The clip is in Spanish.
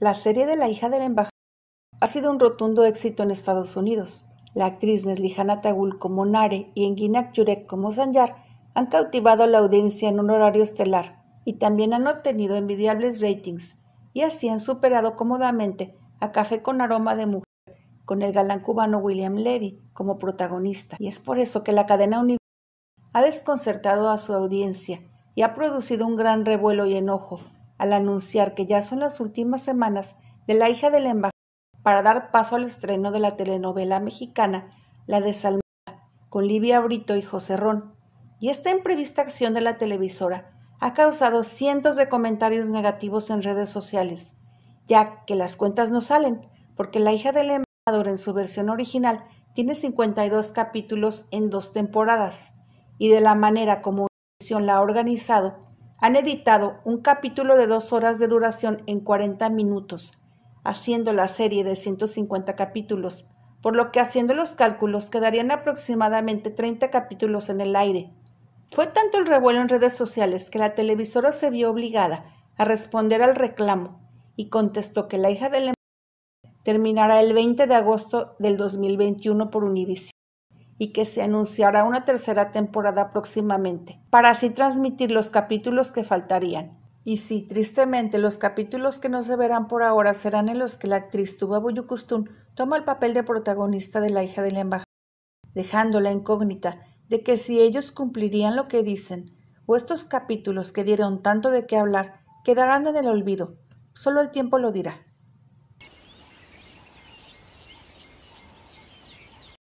La serie de la hija del embajador ha sido un rotundo éxito en Estados Unidos. La actriz Neslihan Tagul como Nare y Engin Yurek como Zanyar han cautivado a la audiencia en un horario estelar y también han obtenido envidiables ratings y así han superado cómodamente a Café con Aroma de Mujer con el galán cubano William Levy como protagonista. Y es por eso que la cadena Universal ha desconcertado a su audiencia y ha producido un gran revuelo y enojo al anunciar que ya son las últimas semanas de la hija del embajador para dar paso al estreno de la telenovela mexicana La Desalmada con Livia Brito y José Ron. Y esta imprevista acción de la televisora ha causado cientos de comentarios negativos en redes sociales, ya que las cuentas no salen, porque la hija del embajador en su versión original tiene 52 capítulos en dos temporadas, y de la manera como la ha organizado, han editado un capítulo de dos horas de duración en 40 minutos, haciendo la serie de 150 capítulos, por lo que haciendo los cálculos quedarían aproximadamente 30 capítulos en el aire. Fue tanto el revuelo en redes sociales que la televisora se vio obligada a responder al reclamo y contestó que la hija del terminará el 20 de agosto del 2021 por Univision y que se anunciará una tercera temporada próximamente, para así transmitir los capítulos que faltarían. Y sí, tristemente, los capítulos que no se verán por ahora serán en los que la actriz Tuba Buyukustun toma el papel de protagonista de la hija del embajador, dejando la incógnita de que si ellos cumplirían lo que dicen, o estos capítulos que dieron tanto de qué hablar quedarán en el olvido. Solo el tiempo lo dirá.